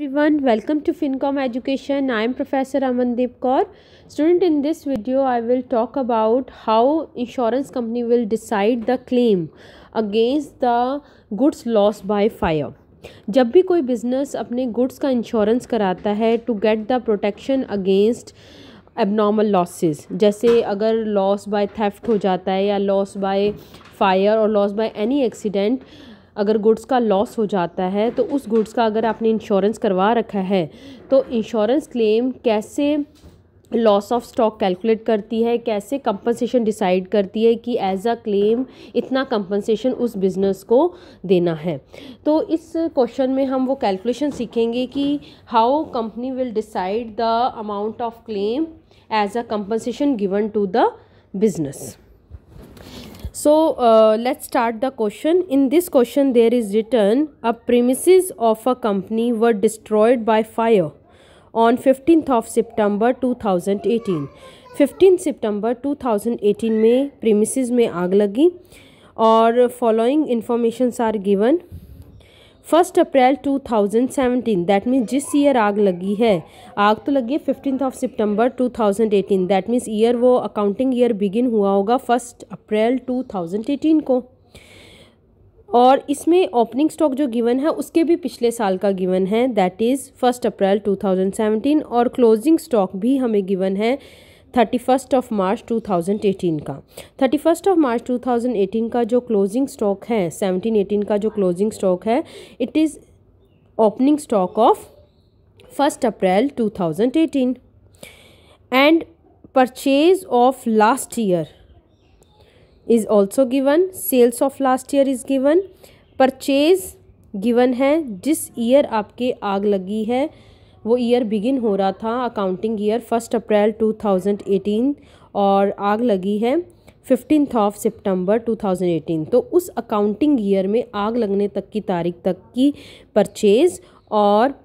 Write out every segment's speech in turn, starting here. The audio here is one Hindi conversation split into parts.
everyone welcome to fincom education i am professor amandeep kaur student in this video i will talk about how insurance company will decide the claim against the goods lost by fire जब भी कोई बिज़नेस अपने गुड्स का इंश्योरेंस कराता है to get the protection against abnormal losses जैसे अगर लॉस बाय थेफ्ट हो जाता है या लॉस बाय फायर और लॉस बाय एनी एक्सीडेंट अगर गुड्स का लॉस हो जाता है तो उस गुड्स का अगर आपने इंश्योरेंस करवा रखा है तो इंश्योरेंस क्लेम कैसे लॉस ऑफ स्टॉक कैलकुलेट करती है कैसे कंपनसेशन डिसाइड करती है कि एज अ क्लेम इतना कंपनसेशन उस बिज़नेस को देना है तो इस क्वेश्चन में हम वो कैलकुलेशन सीखेंगे कि how company will decide the amount of claim as a compensation given to the business So uh, let's start the question. In this question there is written a premises of a company were destroyed by fire on 15th of September 2018. 15 September 2018 में premises में आग लगी और following informations are given. First April 2017 that means जिस ईयर आग लगी है आग तो लगी है फिफ्टीन ऑफ सितंबर 2018 दैट मीन्स ईयर वो अकाउंटिंग ईयर बिगिन हुआ होगा फर्स्ट अप्रैल 2018 को और इसमें ओपनिंग स्टॉक जो गिवन है उसके भी पिछले साल का गिवन है दैट इज़ फर्स्ट अप्रैल 2017 और क्लोजिंग स्टॉक भी हमें गिवन है thirty first of March two thousand eighteen का thirty first of March two thousand eighteen का जो क्लोजिंग स्टॉक है सेवनटीन एटीन का जो क्लोजिंग स्टॉक है it is opening stock of first April two thousand eighteen and purchase of last year is also given sales of last year is given purchase given है जिस ईयर आपके आग लगी है वो ईयर बिगिन हो रहा था अकाउंटिंग ईयर फर्स्ट अप्रैल 2018 और आग लगी है फिफ्टीनथ ऑफ सितंबर 2018 तो उस अकाउंटिंग ईयर में आग लगने तक की तारीख तक की परचेज़ और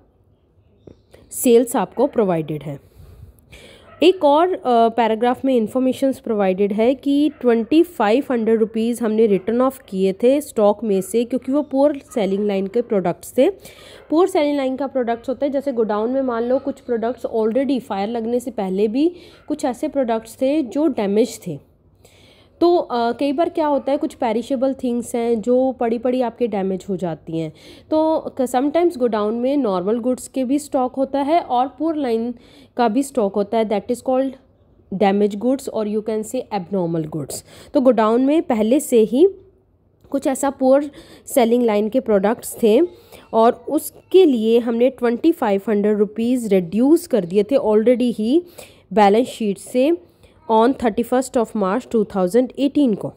सेल्स आपको प्रोवाइडेड है एक और पैराग्राफ में इंफॉर्मेशन प्रोवाइडेड है कि ट्वेंटी फाइव हंड्रेड रुपीज़ हमने रिटर्न ऑफ किए थे स्टॉक में से क्योंकि वो पुअर सेलिंग लाइन के प्रोडक्ट्स थे पुअर सेलिंग लाइन का प्रोडक्ट्स होता है जैसे गोडाउन में मान लो कुछ प्रोडक्ट्स ऑलरेडी फायर लगने से पहले भी कुछ ऐसे प्रोडक्ट्स थे जो डैमेज थे तो आ, कई बार क्या होता है कुछ पेरिशेबल थिंग्स हैं जो पड़ी पड़ी आपके डैमेज हो जाती हैं तो समटाइम्स गोडाउन में नॉर्मल गुड्स के भी स्टॉक होता है और पुअर लाइन का भी स्टॉक होता है that is called damage goods और you can say abnormal goods तो गोडाउन में पहले से ही कुछ ऐसा पुअर सेलिंग लाइन के प्रोडक्ट्स थे और उसके लिए हमने twenty five hundred rupees reduce कर दिए थे ऑलरेडी ही बैलेंस शीट से on thirty first of March two thousand eighteen को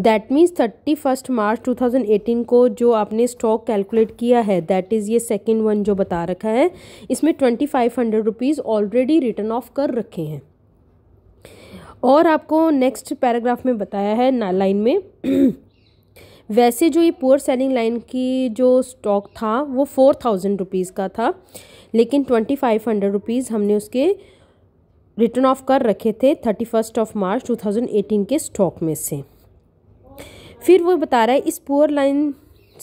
that means thirty first March two thousand eighteen को जो आपने स्टॉक कैलकुलेट किया है दैट इज़ ये सेकेंड वन जो बता रखा है इसमें twenty five hundred rupees already return off कर रखे हैं और आपको नेक्स्ट पैराग्राफ में बताया है ना लाइन में वैसे जो ये पुअर सेलिंग लाइन की जो स्टॉक था वो फोर थाउजेंड रुपीज़ का था लेकिन ट्वेंटी फाइव हंड्रेड रुपीज़ हमने उसके रिटर्न ऑफ कर रखे थे thirty first of March two thousand eighteen के स्टॉक में से फिर वो बता रहा है इस पुअर लाइन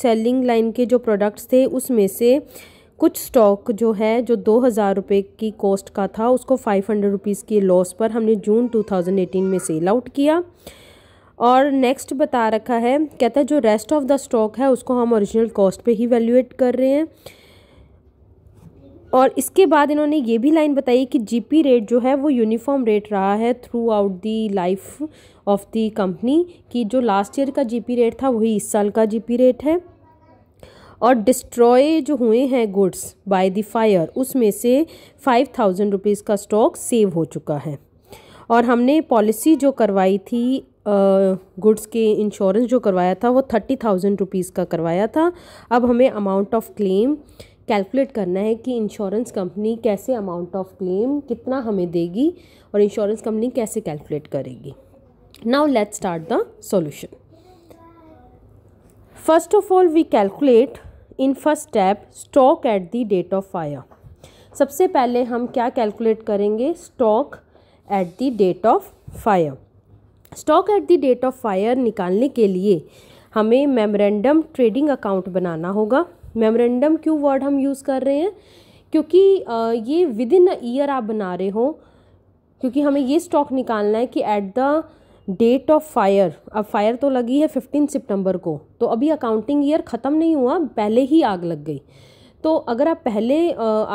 सेलिंग लाइन के जो प्रोडक्ट्स थे उसमें से कुछ स्टॉक जो है जो दो हज़ार रुपये की कॉस्ट का था उसको फाइव हंड्रेड रुपीज़ की लॉस पर हमने जून टू थाउजेंड एटीन में सेल आउट किया और नेक्स्ट बता रखा है कहता है जो रेस्ट ऑफ द स्टॉक है उसको हम ओरिजिनल कॉस्ट पे ही वैल्यूएट कर रहे हैं और इसके बाद इन्होंने ये भी लाइन बताई कि जीपी रेट जो है वो यूनिफॉर्म रेट रहा है throughout the life of the company कि जो लास्ट ईयर का जीपी रेट था वही इस साल का जीपी रेट है और डिस्ट्रॉय जो हुए हैं गुड्स बाय द फायर उसमें से फाइव थाउजेंड रुपीज़ का स्टॉक सेव हो चुका है और हमने पॉलिसी जो करवाई थी गुड्स के इंश्योरेंस जो करवाया था वो थर्टी थाउजेंड रुपीज़ का करवाया था अब हमें अमाउंट ऑफ क्लेम कैलकुलेट करना है कि इंश्योरेंस कंपनी कैसे अमाउंट ऑफ क्लेम कितना हमें देगी और इंश्योरेंस कंपनी कैसे कैलकुलेट करेगी now let's start the solution first of all we calculate in first step stock at the date of fire सबसे पहले हम क्या कैलकुलेट करेंगे stock at the date of fire stock at the date of fire निकालने के लिए हमें मेमोरेंडम ट्रेडिंग अकाउंट बनाना होगा मेमोरेंडम क्यों वर्ड हम यूज़ कर रहे हैं क्योंकि ये विद इन अ ईयर आप बना रहे हो क्योंकि हमें ये स्टॉक निकालना है कि at the date of fire अब फायर तो लगी है फिफ्टीन सितंबर को तो अभी अकाउंटिंग ईयर ख़त्म नहीं हुआ पहले ही आग लग गई तो अगर आप पहले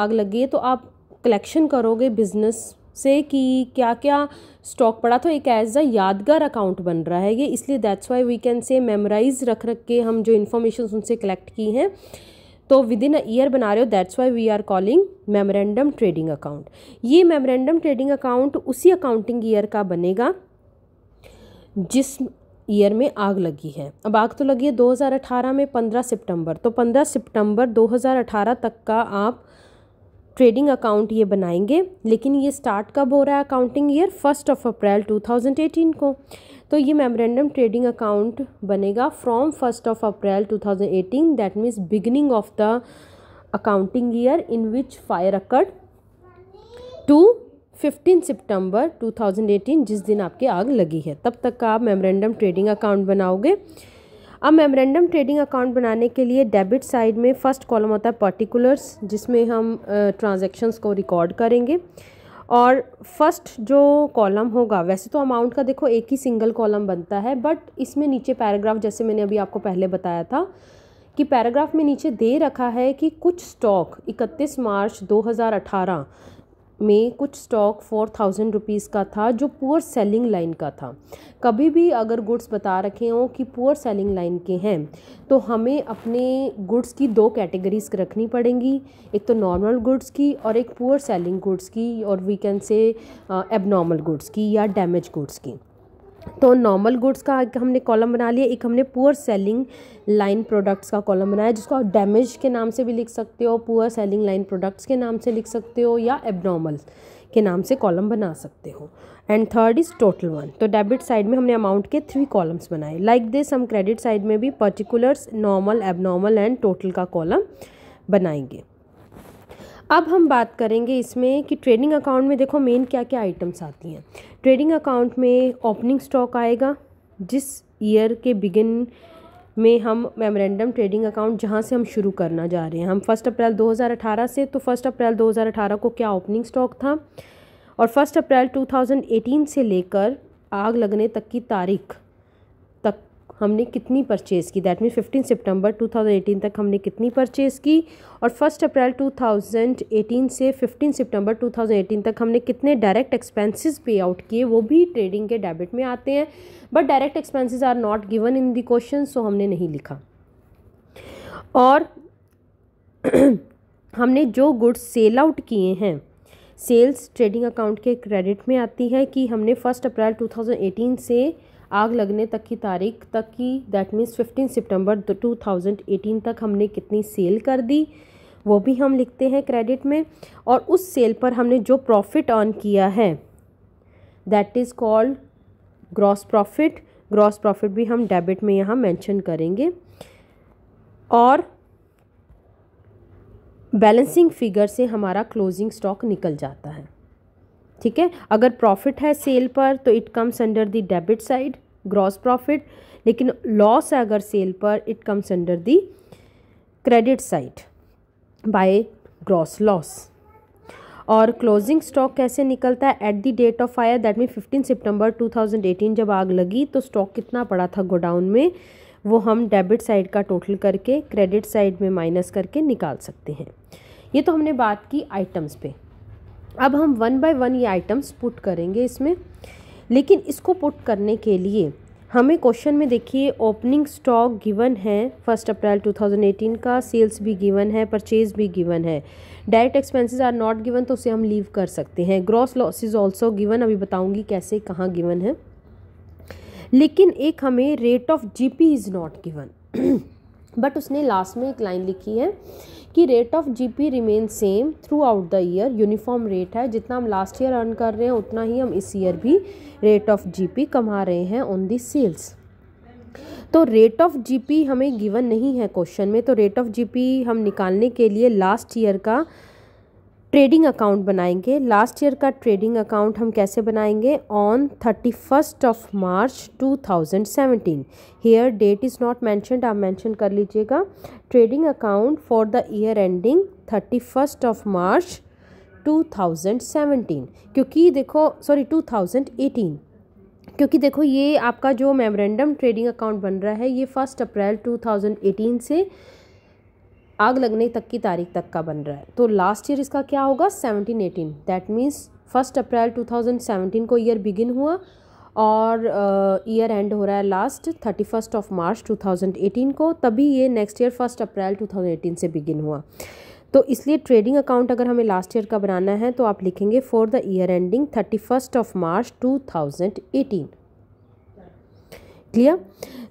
आग लग गई तो आप कलेक्शन करोगे बिजनेस से कि क्या क्या स्टॉक पड़ा था एक एज अ यादगार अकाउंट बन रहा है ये इसलिए that's why we can say memorize रख रख के हम जो इन्फॉर्मेशन उनसे कलेक्ट की हैं तो विद इन अ ईयर बना रहे हो that's why we are calling memorandum trading account ये मेमोरेंडम ट्रेडिंग अकाउंट उसी अकाउंटिंग ईयर का बनेगा जिस ईयर में आग लगी है अब आग तो लगी है 2018 में 15 सितंबर तो 15 सितंबर 2018 तक का आप ट्रेडिंग अकाउंट ये बनाएंगे लेकिन ये स्टार्ट कब हो रहा है accounting year first of April 2018 को तो ये मेमोरेंडम ट्रेडिंग अकाउंट बनेगा from first of April 2018 that means beginning of the accounting year in which fire occurred to fifteen सितंबर 2018 जिस दिन आपकी आग लगी है तब तक का आप मेमोरेंडम ट्रेडिंग अकाउंट बनाओगे अब मेमोरेंडम ट्रेडिंग अकाउंट बनाने के लिए डेबिट साइड में फ़र्स्ट कॉलम होता है पर्टिकुलर्स जिसमें हम ट्रांजेक्शन्स को रिकॉर्ड करेंगे और फर्स्ट जो कॉलम होगा वैसे तो अमाउंट का देखो एक ही सिंगल कॉलम बनता है बट इसमें नीचे पैराग्राफ जैसे मैंने अभी आपको पहले बताया था कि पैराग्राफ में नीचे दे रखा है कि कुछ स्टॉक 31 मार्च 2018 में कुछ स्टॉक फोर थाउजेंड रुपीज़ का था जो पुअर सेलिंग लाइन का था कभी भी अगर गुड्स बता रखे हों कि पुअर सेलिंग लाइन के हैं तो हमें अपने गुड्स की दो कैटेगरीज रखनी पड़ेंगी एक तो नॉर्मल गुड्स की और एक पुअर सेलिंग गुड्स की और we can say abnormal goods की या डैमेज गुड्स की तो नॉर्मल गुड्स का एक हमने कॉलम बना लिया एक हमने पुअर सेलिंग लाइन प्रोडक्ट्स का कॉलम बनाया जिसको आप डैमेज के नाम से भी लिख सकते हो पुअर सेलिंग लाइन प्रोडक्ट्स के नाम से लिख सकते हो या एबनॉर्मल के नाम से कॉलम बना सकते हो and third is total one तो डेबिट साइड में हमने अमाउंट के थ्री कॉलम्स बनाए लाइक दिस हम क्रेडिट साइड में भी particulars normal abnormal and total का कॉलम बनाएंगे अब हम बात करेंगे इसमें कि ट्रेडिंग अकाउंट में देखो मेन क्या क्या आइटम्स आती हैं ट्रेडिंग अकाउंट में ओपनिंग स्टॉक आएगा जिस ईयर के बिगिन में हम मेमोरेंडम ट्रेडिंग अकाउंट जहाँ से हम शुरू करना जा रहे हैं हम फर्स्ट अप्रैल 2018 से तो फर्स्ट अप्रैल 2018 को क्या ओपनिंग स्टॉक था और फर्स्ट अप्रैल 2018 से लेकर आग लगने तक की तारीख हमने कितनी परचेज़ की दैट मीन फिफ्टीन सितंबर 2018 तक हमने कितनी परचेज़ की और फर्स्ट अप्रैल 2018 से फिफ्टीन सितंबर 2018 तक हमने कितने डायरेक्ट एक्सपेंसेस पे आउट किए वो भी ट्रेडिंग के डेबिट में आते हैं but direct expenses are not given in the question so हमने नहीं लिखा और हमने जो गुड्स सेल आउट किए हैं सेल्स ट्रेडिंग अकाउंट के क्रेडिट में आती है कि हमने फर्स्ट अप्रैल 2018 से आग लगने तक की तारीख तक की दैट मीन्स 15 सितंबर 2018 तक हमने कितनी सेल कर दी वो भी हम लिखते हैं क्रेडिट में और उस सेल पर हमने जो प्रॉफिट अर्न किया है that is called gross profit gross profit भी हम डेबिट में यहाँ मेंशन करेंगे और बैलेंसिंग फिगर से हमारा क्लोजिंग स्टॉक निकल जाता है ठीक है अगर प्रॉफिट है सेल पर तो it comes under the debit side gross profit लेकिन लॉस है अगर सेल पर it comes under the credit side by gross loss और क्लोजिंग स्टॉक कैसे निकलता है at the date of fire that mean fifteen सितंबर 2018 जब आग लगी तो स्टॉक कितना पड़ा था गोडाउन में वो हम डेबिट साइड का टोटल करके क्रेडिट साइड में माइनस करके निकाल सकते हैं ये तो हमने बात की आइटम्स पे अब हम वन बाय वन ये आइटम्स पुट करेंगे इसमें लेकिन इसको पुट करने के लिए हमें क्वेश्चन में देखिए ओपनिंग स्टॉक गिवन है फर्स्ट अप्रैल 2018 का सेल्स भी गिवन है परचेज भी गिवन है direct expenses are not given तो उसे हम लीव कर सकते हैं ग्रॉस लॉसेस आल्सो गिवन अभी बताऊंगी कैसे कहाँ गिवन है लेकिन एक हमें rate of GP is not given but उसने लास्ट में एक लाइन लिखी है कि rate of G P remain same throughout the year uniform rate है जितना हम लास्ट ईयर अर्न कर रहे हैं उतना ही हम इस ईयर भी रेट ऑफ जी पी कमा रहे हैं ऑन दी सेल्स तो रेट ऑफ जी पी हमें गिवन नहीं है क्वेश्चन में तो रेट ऑफ जी पी हम निकालने के लिए लास्ट ईयर का ट्रेडिंग अकाउंट बनाएंगे लास्ट ईयर का ट्रेडिंग अकाउंट हम कैसे बनाएंगे on thirty first of March two thousand seventeen here date is not mentioned आप मैंशन कर लीजिएगा trading account for the year ending thirty first of March two thousand seventeen क्योंकि देखो सॉरी टू थाउजेंड एटीन क्योंकि देखो ये आपका जो मेमोरेंडम ट्रेडिंग अकाउंट बन रहा है ये first April two thousand eighteen से आग लगने तक की तारीख तक का बन रहा है तो लास्ट ईयर इसका क्या होगा seventeen eighteen that means first April two thousand seventeen को ईयर बिगिन हुआ और ईयर uh, एंड हो रहा है last thirty first of March two thousand eighteen को तभी ये next year first April two thousand eighteen से बिगिन हुआ तो इसलिए ट्रेडिंग अकाउंट अगर हमें लास्ट ईयर का बनाना है तो आप लिखेंगे for the year ending thirty first of March two thousand eighteen clear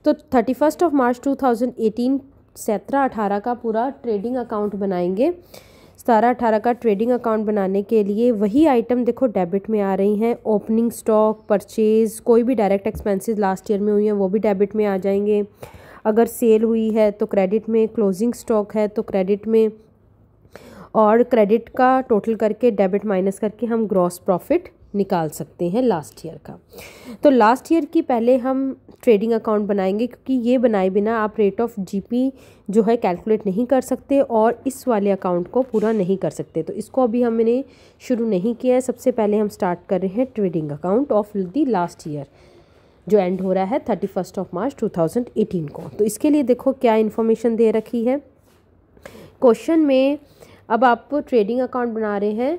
तो thirty first of March two thousand eighteen सत्रह अठारह का पूरा ट्रेडिंग अकाउंट बनाएंगे सतारह अठारह का ट्रेडिंग अकाउंट बनाने के लिए वही आइटम देखो डेबिट में आ रही हैं ओपनिंग स्टॉक परचेज़ कोई भी डायरेक्ट एक्सपेंसेस लास्ट ईयर में हुई हैं वो भी डेबिट में आ जाएंगे अगर सेल हुई है तो क्रेडिट में क्लोजिंग स्टॉक है तो क्रेडिट में और क्रेडिट का टोटल करके डेबिट माइनस करके हम ग्रॉस प्रॉफिट निकाल सकते हैं लास्ट ईयर का तो लास्ट ईयर की पहले हम ट्रेडिंग अकाउंट बनाएंगे क्योंकि ये बनाए बिना आप रेट ऑफ जीपी जो है कैलकुलेट नहीं कर सकते और इस वाले अकाउंट को पूरा नहीं कर सकते तो इसको अभी हमने शुरू नहीं किया है सबसे पहले हम स्टार्ट कर रहे हैं trading account of the last year जो एंड हो रहा है thirty first of March two thousand eighteen को तो इसके लिए देखो क्या इन्फॉर्मेशन दे रखी है क्वेश्चन में अब आप ट्रेडिंग अकाउंट बना रहे हैं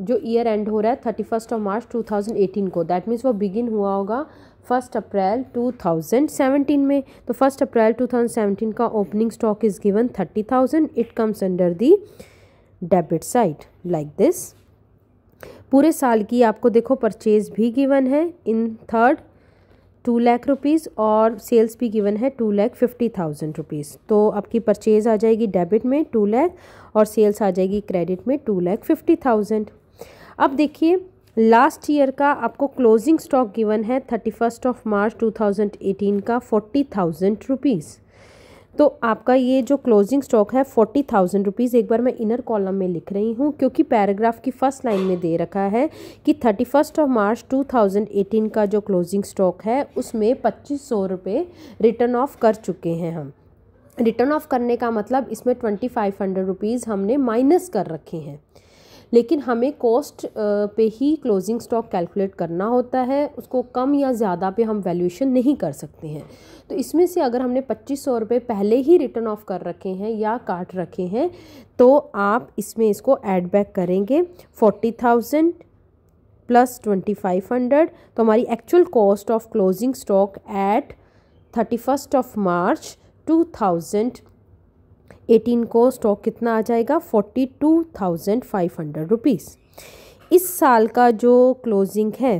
जो ईयर एंड हो रहा है thirty first of March two thousand eighteen को दैट मीन्स वो बिगिन हुआ होगा first April two thousand seventeen में तो first April two thousand seventeen का opening stock is given thirty thousand it comes under the debit side like this पूरे साल की आपको देखो परचेज भी गिवन है in third two lakh rupees और सेल्स भी गिवन है two lakh fifty thousand rupees तो आपकी परचेज़ आ जाएगी डेबिट में टू लैख और सेल्स आ जाएगी क्रेडिट में टू लैख फिफ्टी थाउजेंड अब देखिए लास्ट ईयर का आपको क्लोजिंग स्टॉक गिवन है thirty first of March two thousand eighteen का फोर्टी थाउजेंड रुपीज़ तो आपका ये जो क्लोजिंग स्टॉक है फोर्टी थाउजेंड रुपीज़ एक बार मैं इनर कॉलम में लिख रही हूँ क्योंकि पैराग्राफ की फर्स्ट लाइन में दे रखा है कि thirty first of March two thousand eighteen का जो क्लोजिंग स्टॉक है उसमें पच्चीस सौ रुपये रिटर्न ऑफ कर चुके हैं हम रिटर्न ऑफ करने का मतलब इसमें ट्वेंटी फाइव हंड्रेड रुपीज़ हमने माइनस कर रखे हैं लेकिन हमें कॉस्ट पे ही क्लोजिंग स्टॉक कैलकुलेट करना होता है उसको कम या ज़्यादा पे हम वैल्यूएशन नहीं कर सकते हैं तो इसमें से अगर हमने पच्चीस सौ रुपये पहले ही रिटर्न ऑफ कर रखे हैं या काट रखे हैं तो आप इसमें इसको ऐड बैक करेंगे forty thousand plus twenty five hundred तो हमारी actual cost of closing stock at thirty first of March two thousand eighteen को स्टॉक कितना आ जाएगा forty two thousand five hundred rupees इस साल का जो क्लोजिंग है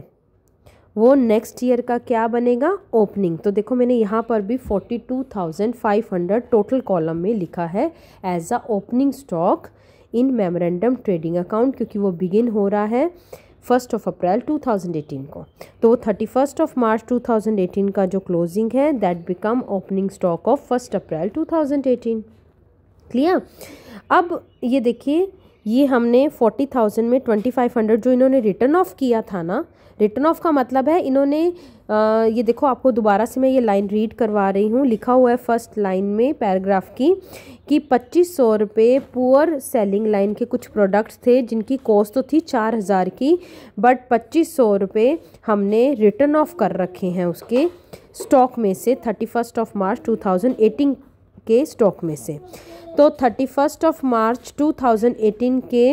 वो नेक्स्ट ईयर का क्या बनेगा ओपनिंग तो देखो मैंने यहाँ पर भी forty two thousand five hundred total column में लिखा है as a opening stock in memorandum trading account क्योंकि वो बिगिन हो रहा है फर्स्ट ऑफ अप्रैल 2018 को तो थर्टी फर्स्ट ऑफ मार्च 2018 का जो क्लोजिंग है that become opening stock of first April 2018 clear अब ये देखिए ये हमने फोर्टी थाउजेंड में ट्वेंटी फाइव हंड्रेड जो इन्होंने रिटर्न ऑफ किया था ना रिटर्न ऑफ का मतलब है इन्होंने आ, ये देखो आपको दोबारा से मैं ये लाइन रीड करवा रही हूँ लिखा हुआ है फर्स्ट लाइन में पैराग्राफ की कि पच्चीस सौ रुपये पुअर सेलिंग लाइन के कुछ प्रोडक्ट्स थे जिनकी कॉस्ट तो थी चार हज़ार की बट पच्चीस सौ रुपये हमने रिटर्न ऑफ कर रखे हैं उसके स्टॉक में से thirty first of March two thousand eighteen के स्टॉक में से तो थर्टी फर्स्ट ऑफ मार्च 2018 के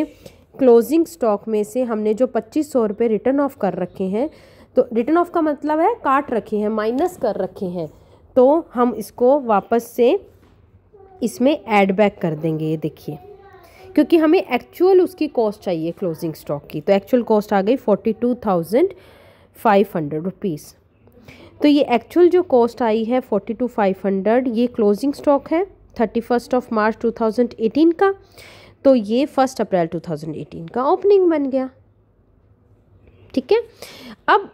क्लोजिंग स्टॉक में से हमने जो पच्चीस सौ रुपये रिटर्न ऑफ कर रखे हैं तो रिटर्न ऑफ का मतलब है काट रखे हैं माइनस कर रखे हैं तो हम इसको वापस से इसमें ऐड बैक कर देंगे ये देखिए क्योंकि हमें एक्चुअल उसकी कॉस्ट चाहिए क्लोजिंग स्टॉक की तो एक्चुअल कॉस्ट आ गई forty two thousand five hundred rupees तो ये एक्चुअल जो कॉस्ट आई है फोर्टी टू फाइव हंड्रेड ये क्लोजिंग स्टॉक है thirty first of March two thousand eighteen का तो ये first April two thousand eighteen का ओपनिंग बन गया ठीक है अब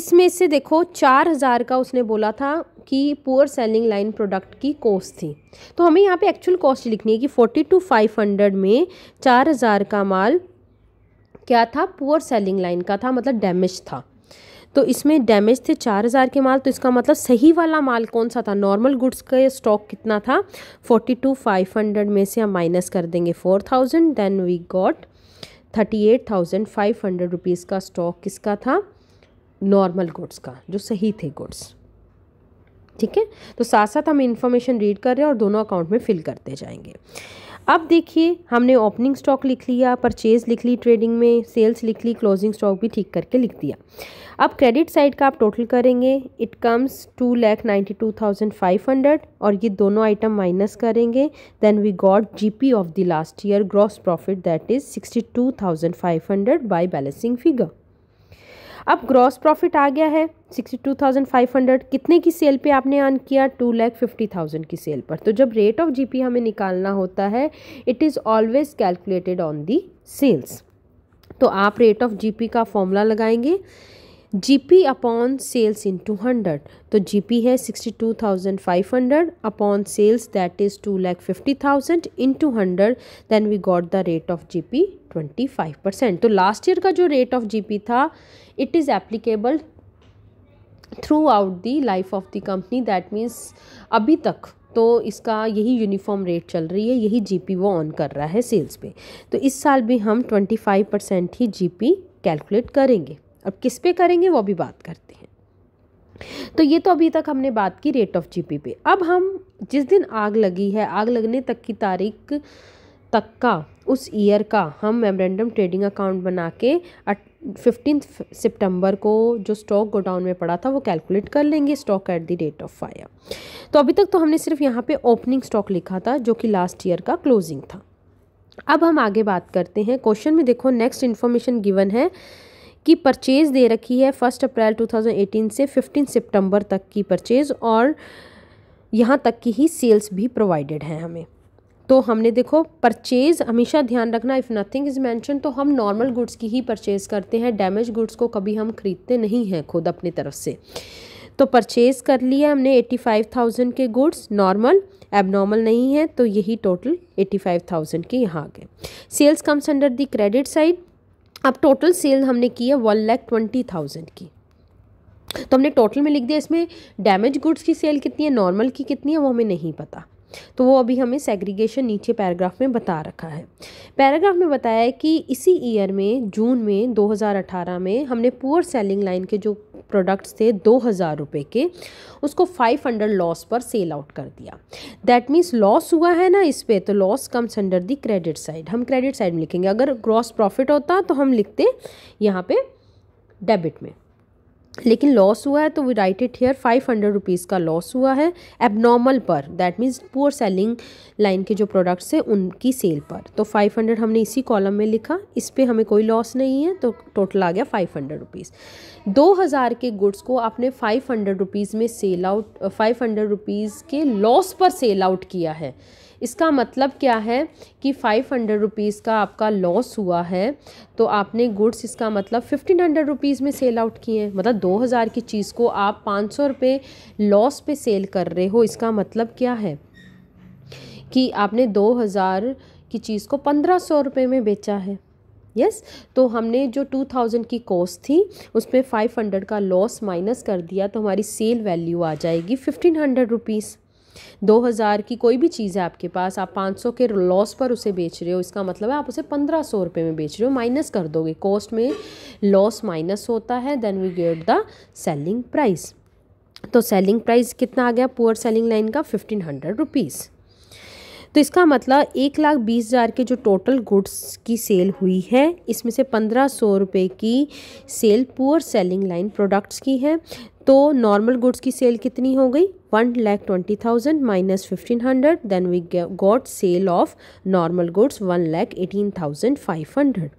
इसमें से देखो चार हज़ार का उसने बोला था कि पुअर सेलिंग लाइन प्रोडक्ट की कॉस्ट थी तो हमें यहाँ पे एक्चुअल कॉस्ट लिखनी है कि फोर्टी टू फाइव हंड्रेड में चार हज़ार का माल क्या था पुअर सेलिंग लाइन का था मतलब डैमेज था तो इसमें डैमेज थे चार हज़ार के माल तो इसका मतलब सही वाला माल कौन सा था नॉर्मल गुड्स का स्टॉक कितना था फोर्टी टू फाइव हंड्रेड में से हम माइनस कर देंगे four thousand then we got thirty eight thousand five hundred rupees का स्टॉक किसका था नॉर्मल गुड्स का जो सही थे गुड्स ठीक है तो साथ साथ हम इन्फॉर्मेशन रीड कर रहे हैं और दोनों अकाउंट में फिल करते जाएंगे अब देखिए हमने ओपनिंग स्टॉक लिख लिया परचेज लिख ली ट्रेडिंग में सेल्स लिख ली क्लोजिंग स्टॉक भी ठीक करके लिख दिया अब क्रेडिट साइड का आप टोटल करेंगे it comes two lakh ninety two thousand five hundred और ये दोनों आइटम माइनस करेंगे then we got GP of the last year gross profit that is sixty two thousand five hundred by balancing figure अब ग्रॉस प्रॉफिट आ गया है sixty two thousand five hundred कितने की सेल पे आपने अर्न किया टू लैख फिफ्टी थाउजेंड की सेल पर तो जब रेट ऑफ जीपी हमें निकालना होता है it is always calculated on the sales तो आप रेट ऑफ जीपी का फॉर्मूला लगाएंगे G P upon sales into hundred तो जी पी है sixty two thousand five hundred upon sales that is two lakh fifty thousand into hundred then we got the rate of G P twenty five percent तो लास्ट ईयर का जो रेट ऑफ जी पी था it is applicable through throughout the life of the company that means अभी तक तो इसका यही यूनिफॉर्म रेट चल रही है यही जीपी वो ऑन कर रहा है सेल्स पे तो इस साल भी हम 25 परसेंट ही जीपी कैलकुलेट करेंगे अब किस पे करेंगे वो भी बात करते हैं तो ये तो अभी तक हमने बात की रेट ऑफ जीपी पे अब हम जिस दिन आग लगी है आग लगने तक की तारीख तक का उस ईयर का हम मेमोरेंडम ट्रेडिंग अकाउंट बना के फिफ्टीन सितंबर को जो स्टॉक गोडाउन में पड़ा था वो कैलकुलेट कर लेंगे stock at the rate of fire तो अभी तक तो हमने सिर्फ यहाँ पे ओपनिंग स्टॉक लिखा था जो कि लास्ट ईयर का क्लोजिंग था अब हम आगे बात करते हैं क्वेश्चन में देखो नेक्स्ट इन्फॉर्मेशन गिवन है की परचेज़ दे रखी है फ़र्स्ट अप्रैल 2018 से 15 सितंबर तक की परचेज़ और यहाँ तक की ही सेल्स भी प्रोवाइडेड हैं हमें तो हमने देखो परचेज़ हमेशा ध्यान रखना इफ़ नथिंग इज़ मैंशन तो हम नॉर्मल गुड्स की ही परचेज़ करते हैं डैमेज गुड्स को कभी हम ख़रीदते नहीं हैं खुद अपनी तरफ से तो परचेज़ कर लिया हमने एट्टी फाइव थाउजेंड के गुड्स नॉर्मल एबनॉर्मल नहीं है तो यही टोटल एट्टी फाइव थाउजेंड के यहाँ आ गए sales comes under the credit side अब टोटल सेल हमने की है वन लैख ट्वेंटी थाउजेंड की तो हमने टोटल में लिख दिया इसमें डैमेज गुड्स की सेल कितनी है नॉर्मल की कितनी है वो हमें नहीं पता तो वो अभी हमें सेग्रीगेशन नीचे पैराग्राफ में बता रखा है पैराग्राफ में बताया है कि इसी ईयर में जून में 2018 में हमने पुअर सेलिंग लाइन के जो प्रोडक्ट्स थे दो हज़ार रुपये के उसको फाइव हंड्रेड लॉस पर सेल आउट कर दिया दैट मीन्स लॉस हुआ है ना इस पर तो loss comes under the credit side हम क्रेडिट साइड में लिखेंगे अगर ग्रॉस प्रॉफिट होता तो हम लिखते यहाँ पे डेबिट में लेकिन लॉस हुआ है तो we write it here five hundred rupees का लॉस हुआ है एबनॉर्मल पर that means poor selling line के जो प्रोडक्ट्स हैं उनकी सेल पर तो फाइव हंड्रेड हमने इसी कॉलम में लिखा इस पर हमें कोई लॉस नहीं है तो टोटल आ गया फाइव हंड्रेड रुपीज़ दो हज़ार के गुड्स को आपने फाइव हंड्रेड रुपीज़ में sale out five hundred rupees के लॉस पर सेल आउट किया है इसका मतलब क्या है कि फ़ाइव हंड्रेड रुपीज़ का आपका लॉस हुआ है तो आपने गुड्स इसका मतलब फ़िफ्टीन हंड्रेड रुपीज़ में सेल आउट किए हैं मतलब दो हज़ार की चीज़ को आप पाँच सौ रुपये लॉस पे सेल कर रहे हो इसका मतलब क्या है कि आपने दो हज़ार की चीज़ को पंद्रह सौ रुपये में बेचा है यस yes? तो हमने जो टू थाउजेंड की कॉस्ट थी उस पर फाइव हंड्रेड का लॉस माइनस कर दिया तो हमारी सेल वैल्यू आ जाएगी फिफ्टीन हंड्रेड रुपीज़ दो हज़ार की कोई भी चीज़ है आपके पास आप पाँच सौ के लॉस पर उसे बेच रहे हो इसका मतलब है आप उसे पंद्रह सौ रुपये में बेच रहे हो माइनस कर दोगे कॉस्ट में लॉस माइनस होता है then we get the selling price तो सेलिंग प्राइस कितना आ गया पुअर सेलिंग लाइन का फिफ्टीन हंड्रेड रुपीज़ तो इसका मतलब एक लाख बीस हज़ार के जो टोटल गुड्स की सेल हुई है इसमें से पंद्रह सौ रुपये की sale poor selling line products की है तो नॉर्मल गुड्स की सेल कितनी हो गई one lakh twenty thousand minus fifteen hundred then we got sale of normal goods one lakh eighteen thousand five hundred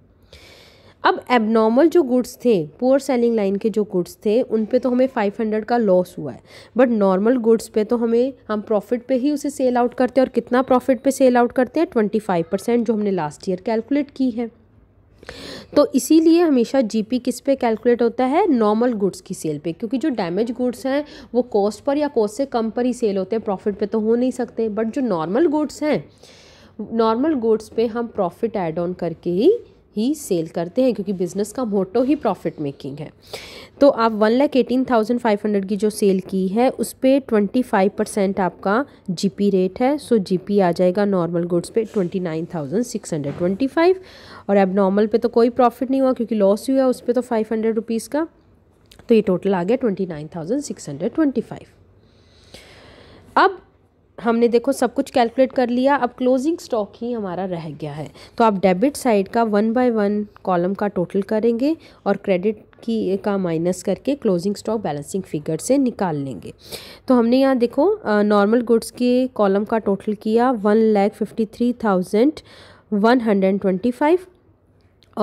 अब एबनॉर्मल जो गुड्स थे पुअर सेलिंग लाइन के जो गुड्स थे उन पे तो हमें 500 का लॉस हुआ है बट नॉर्मल गुड्स पे तो हमें हम प्रॉफिट पे ही उसे सेल आउट करते हैं और कितना प्रॉफिट पे सेल आउट करते हैं 25 परसेंट जो हमने लास्ट ईयर कैलकुलेट की है तो इसीलिए हमेशा जीपी किस पे कैलकुलेट होता है नॉर्मल गुड्स की सेल पे क्योंकि जो डैमेज गुड्स हैं वो कॉस्ट पर या कॉस्ट से कम पर ही सेल होते हैं प्रॉफिट पे तो हो नहीं सकते बट जो नॉर्मल गुड्स हैं नॉर्मल गुड्स पे हम प्रॉफिट ऐड ऑन करके ही ही सेल करते हैं क्योंकि बिज़नेस का मोटो ही प्रॉफिट मेकिंग है तो आप one lakh eighteen thousand five hundred की जो सेल की है उस पर ट्वेंटी फाइव परसेंट आपका जीपी रेट है सो जीपी आ जाएगा नॉर्मल गुड्स पे twenty nine thousand six hundred twenty five और अब नॉर्मल पे तो कोई प्रॉफिट नहीं हुआ क्योंकि लॉस ही हुआ उस पर तो फाइव हंड्रेड रुपीज़ का तो ये टोटल आ गया twenty nine thousand six hundred twenty five अब हमने देखो सब कुछ कैलकुलेट कर लिया अब क्लोजिंग स्टॉक ही हमारा रह गया है तो आप डेबिट साइड का वन बाय वन कॉलम का टोटल करेंगे और क्रेडिट की का माइनस करके क्लोजिंग स्टॉक बैलेंसिंग फिगर से निकाल लेंगे तो हमने यहाँ देखो नॉर्मल गुड्स के कॉलम का टोटल किया one lakh fifty three thousand one hundred twenty five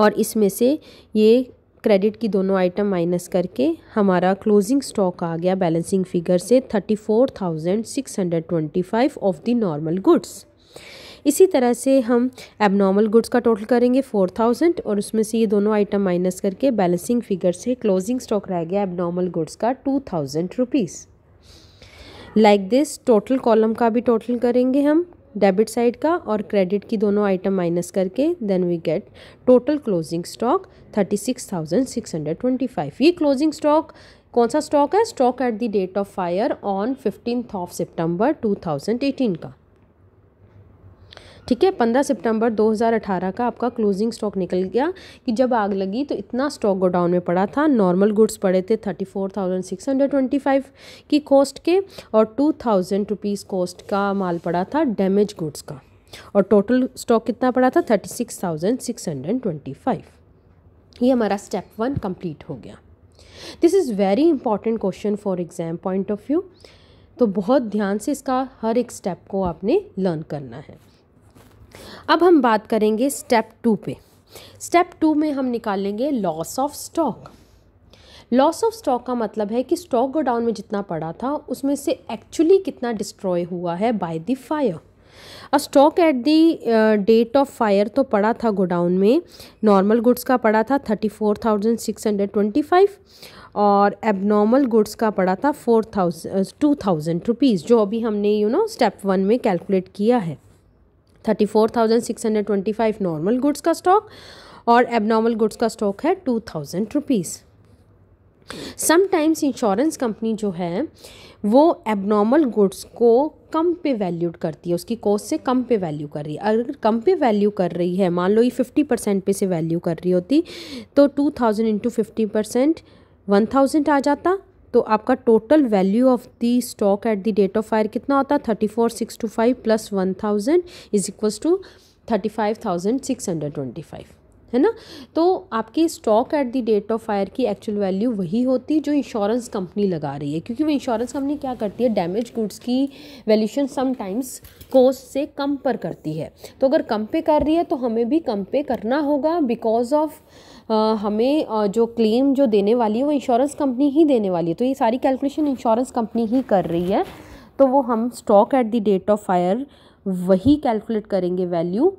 और इसमें से ये क्रेडिट की दोनों आइटम माइनस करके हमारा क्लोजिंग स्टॉक आ गया बैलेंसिंग फिगर से thirty four thousand six hundred twenty five of the normal goods इसी तरह से हम एबनॉर्मल गुड्स का टोटल करेंगे फोर थाउजेंड और उसमें से ये दोनों आइटम माइनस करके बैलेंसिंग फिगर से क्लोजिंग स्टॉक रह गया एबनॉर्मल गुड्स का two thousand rupees like this total column का भी टोटल करेंगे हम डेबिट साइड का और क्रेडिट की दोनों आइटम माइनस करके then we get total closing stock thirty six thousand six hundred twenty five ये क्लोजिंग स्टॉक कौन सा स्टॉक है stock at the date of fire on fifteen of September eighteen का ठीक है पंद्रह सितंबर 2018 का आपका क्लोजिंग स्टॉक निकल गया कि जब आग लगी तो इतना स्टॉक गोडाउन में पड़ा था नॉर्मल गुड्स पड़े थे thirty four thousand six hundred twenty five की कॉस्ट के और टू थाउजेंड रुपीज़ कॉस्ट का माल पड़ा था डैमेज गुड्स का और टोटल स्टॉक कितना पड़ा था thirty six thousand six hundred twenty five ये हमारा स्टेप वन कंप्लीट हो गया this is very important question for exam point of view तो बहुत ध्यान से इसका हर एक स्टेप को आपने लर्न करना है अब हम बात करेंगे स्टेप टू पे स्टेप टू में हम निकालेंगे loss of stock loss of stock का मतलब है कि स्टॉक गोडाउन में जितना पड़ा था उसमें से एक्चुअली कितना डिस्ट्रॉय हुआ है by the fire a stock at the date of fire तो पड़ा था गोडाउन में नॉर्मल गुड्स का पड़ा था thirty four thousand six hundred twenty five और एबनॉर्मल गुड्स का पड़ा था four thousand two thousand rupees जो अभी हमने यू नो स्टेप वन में कैलकुलेट किया है thirty four thousand six hundred twenty five normal goods का स्टॉक और एबनॉर्मल गुड्स का स्टॉक है two thousand rupees sometimes insurance company जो है वो एबनॉर्मल गुड्स को कम पे वैल्यूड करती है उसकी कॉस्ट से कम पे वैल्यू कर रही है अगर कम पे वैल्यू कर रही है मान लो ये फिफ्टी परसेंट पे से वैल्यू कर रही होती तो two thousand into fifty percent one thousand आ जाता तो आपका total value of the stock at the date of fire कितना होता है thirty four six two five plus one thousand is equals to thirty five thousand six hundred twenty five है ना तो आपकी stock at the date of fire की एक्चुअल वैल्यू वही होती जो इंश्योरेंस कंपनी लगा रही है क्योंकि वो इंश्योरेंस कंपनी क्या करती है डैमेज गुड्स की वैल्यूशन समटाइम्स कोस्ट से कम पर करती है तो अगर कम पे कर रही है तो हमें भी कम पे करना होगा बिकॉज ऑफ हमें जो क्लेम जो देने वाली है वो इंश्योरेंस कंपनी ही देने वाली है तो ये सारी कैलकुलेशन इंश्योरेंस कंपनी ही कर रही है तो वो हम stock at the date of fire वही कैलकुलेट करेंगे वैल्यू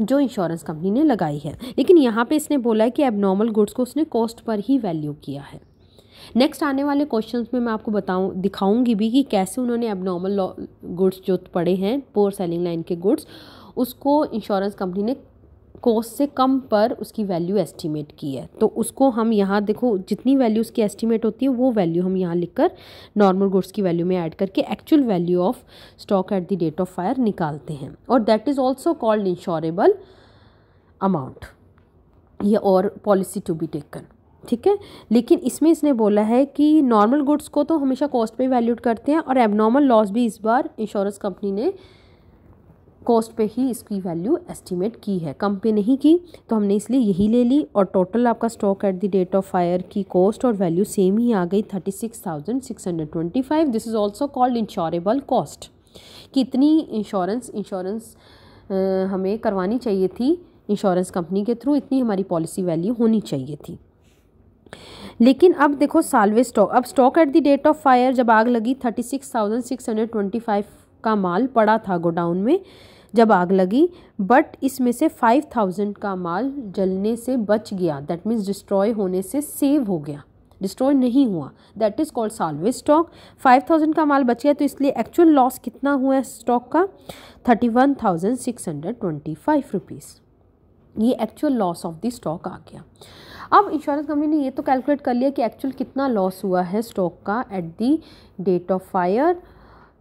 जो इंश्योरेंस कंपनी ने लगाई है लेकिन यहाँ पे इसने बोला है कि एबनॉर्मल गुड्स को उसने कॉस्ट पर ही वैल्यू किया है नेक्स्ट आने वाले क्वेश्चंस में मैं आपको बताऊँ दिखाऊंगी भी कि कैसे उन्होंने एबनॉर्मल गुड्स जो पड़े हैं पोअर सेलिंग लाइन के गुड्स उसको इंश्योरेंस कंपनी ने कॉस्ट से कम पर उसकी वैल्यू एस्टिमेट की है तो उसको हम यहाँ देखो जितनी वैल्यू उसकी एस्टिमेट होती है वो वैल्यू हम यहाँ लिखकर नॉर्मल गुड्स की वैल्यू में ऐड करके actual value of stock at the date of fire निकालते हैं और that is also called insurable amount या और पॉलिसी टू बी टेकन ठीक है लेकिन इसमें इसने बोला है कि नॉर्मल गुड्स को तो हमेशा कॉस्ट पर वैल्यूड करते हैं और एबनॉर्मल लॉस भी इस बार इंश्योरेंस कंपनी ने कॉस्ट पे ही इसकी वैल्यू एस्टिमेट की है कम पे नहीं की तो हमने इसलिए यही ले ली और टोटल आपका stock at the date of fire की कॉस्ट और वैल्यू सेम ही आ गई thirty six thousand six hundred twenty five this is also called insurable cost कि इतनी इंश्योरेंस इंश्योरेंस हमें करवानी चाहिए थी इंश्योरेंस कंपनी के थ्रू इतनी हमारी पॉलिसी वैल्यू होनी चाहिए थी लेकिन अब देखो सालवे स्टॉक अब stock at the date of fire जब आग लगी thirty six thousand six hundred twenty five का माल पड़ा था गोडाउन में जब आग लगी बट इसमें से फाइव थाउजेंड का माल जलने से बच गया दैट मीन्स डिस्ट्रॉय होने से सेव हो गया डिस्ट्रॉय नहीं हुआ that is called salvage stock five thousand का माल बच गया तो इसलिए एक्चुअल लॉस कितना हुआ है स्टॉक का thirty one thousand six hundred twenty five rupees ये actual loss of the stock आ गया अब इंश्योरेंस कंपनी ने ये तो कैलकुलेट कर लिया कि एक्चुअल कितना लॉस हुआ है स्टॉक का at the date of fire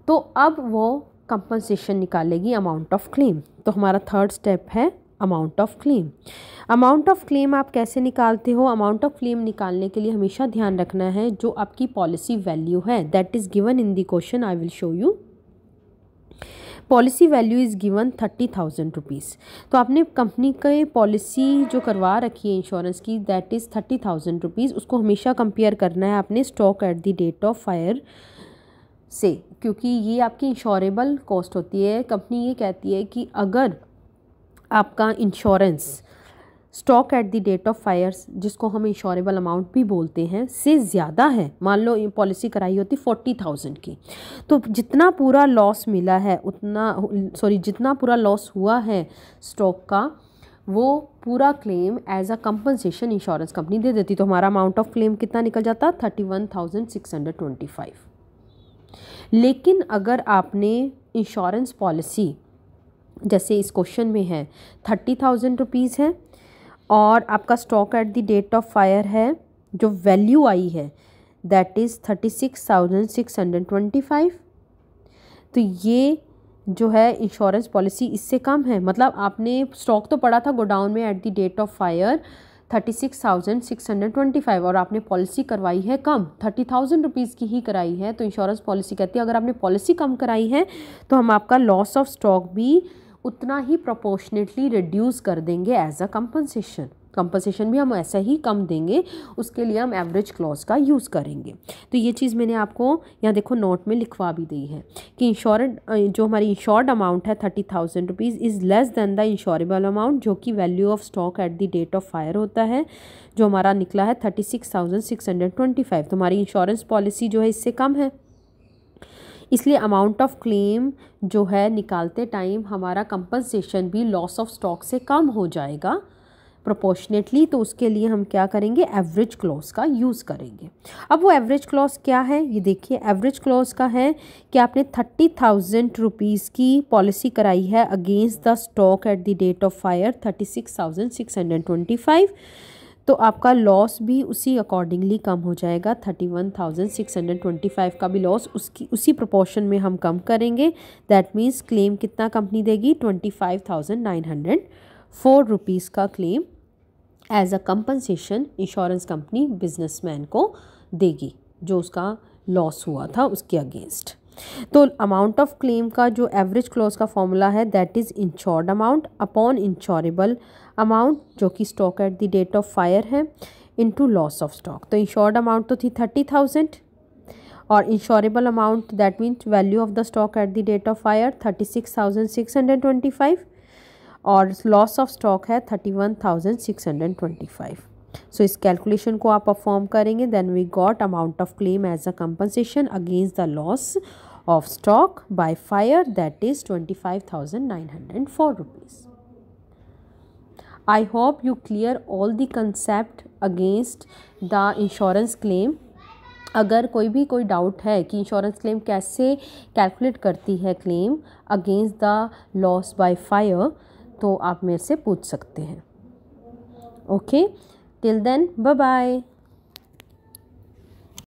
तो अब वो कंपनसेशन निकालेगी अमाउंट ऑफ क्लेम तो हमारा थर्ड स्टेप है amount of claim amount of claim आप कैसे निकालते हो अमाउंट ऑफ क्लेम निकालने के लिए हमेशा ध्यान रखना है जो आपकी पॉलिसी वैल्यू है that is given in the question I will show you policy value is given thirty thousand rupees तो आपने कंपनी के पॉलिसी जो करवा रखी है इंश्योरेंस की that is thirty thousand rupees उसको हमेशा कंपेयर करना है आपने stock at the date of fire से क्योंकि ये आपकी इंश्योरेबल कॉस्ट होती है कंपनी ये कहती है कि अगर आपका insurance stock at the date of fires जिसको हम इंश्योरेबल अमाउंट भी बोलते हैं से ज़्यादा है मान लो पॉलिसी कराई होती फोर्टी थाउजेंड की तो जितना पूरा लॉस मिला है उतना सॉरी जितना पूरा लॉस हुआ है स्टॉक का वो पूरा claim as a compensation insurance company दे देती तो हमारा अमाउंट ऑफ क्लेम कितना निकल जाता thirty one thousand six hundred twenty five लेकिन अगर आपने इंश्योरेंस पॉलिसी जैसे इस क्वेश्चन में है थर्टी थाउजेंड रुपीज़ है और आपका stock at the date of fire है जो वैल्यू आई है that is thirty six thousand six hundred twenty five तो ये जो है इंश्योरेंस पॉलिसी इससे कम है मतलब आपने स्टॉक तो पड़ा था गोडाउन में at the date of fire thirty six six thousand hundred twenty five और आपने पॉलिसी करवाई है कम थर्टी थाउजेंड रुपीज़ की ही कराई है तो इंश्योरेंस पॉलिसी कहती है अगर आपने पॉलिसी कम कराई है तो हम आपका लॉस ऑफ स्टॉक भी उतना ही प्रोपोर्शनेटली रिड्यूस कर देंगे एज अ कंपनसेशन कंपनसेशन भी हम ऐसा ही कम देंगे उसके लिए हम एवरेज क्लॉज का यूज़ करेंगे तो ये चीज़ मैंने आपको यहाँ देखो नोट में लिखवा भी दी है कि इंश्योरेंट जो हमारी इंश्योर्ड अमाउंट है thirty thousand rupees is less than the insurable amount जो कि value of stock at the date of fire होता है जो हमारा निकला है thirty six thousand six hundred twenty five तो हमारी इंश्योरेंस पॉलिसी जो है इससे कम है इसलिए अमाउंट ऑफ क्लेम जो है निकालते टाइम हमारा कंपनसेशन भी लॉस ऑफ स्टॉक से कम हो जाएगा प्रोपोर्शनेटली तो उसके लिए हम क्या करेंगे एवरेज क्लॉज का यूज़ करेंगे अब वो एवरेज क्लॉज क्या है ये देखिए एवरेज क्लॉज का है कि आपने थर्टी थाउजेंड रुपीज़ की पॉलिसी कराई है against the stock at the date of fire thirty six thousand six hundred twenty five तो आपका लॉस भी उसी अकॉर्डिंगली कम हो जाएगा thirty one thousand six hundred twenty five का भी लॉस उसकी उसी प्रोपोर्शन में हम कम करेंगे दैट मीन्स क्लेम कितना कंपनी देगी twenty five thousand nine hundred four rupees का claim as a compensation insurance company businessman को देगी जो उसका लॉस हुआ था उसके अगेंस्ट तो अमाउंट ऑफ क्लेम का जो एवरेज क्लोज का फॉर्मूला है that is insured amount upon insurable amount जो कि stock at the date of fire है इनटू लॉस ऑफ स्टॉक तो इंश्योर्ड अमाउंट तो थी थर्टी थाउजेंड और insurable amount that means value of the stock at the date of fire thirty six thousand six hundred twenty five और लॉस ऑफ स्टॉक है thirty one thousand six hundred twenty five सो इस कैलकुलेशन को आप परफॉर्म करेंगे then we got amount of claim as a compensation against the loss of stock by fire that is twenty five thousand nine hundred four rupees I hope you clear all the concept against the insurance claim अगर कोई भी कोई डाउट है कि इंश्योरेंस क्लेम कैसे कैलकुलेट करती है claim against the loss by fire तो आप मेरे से पूछ सकते हैं okay till then bye bye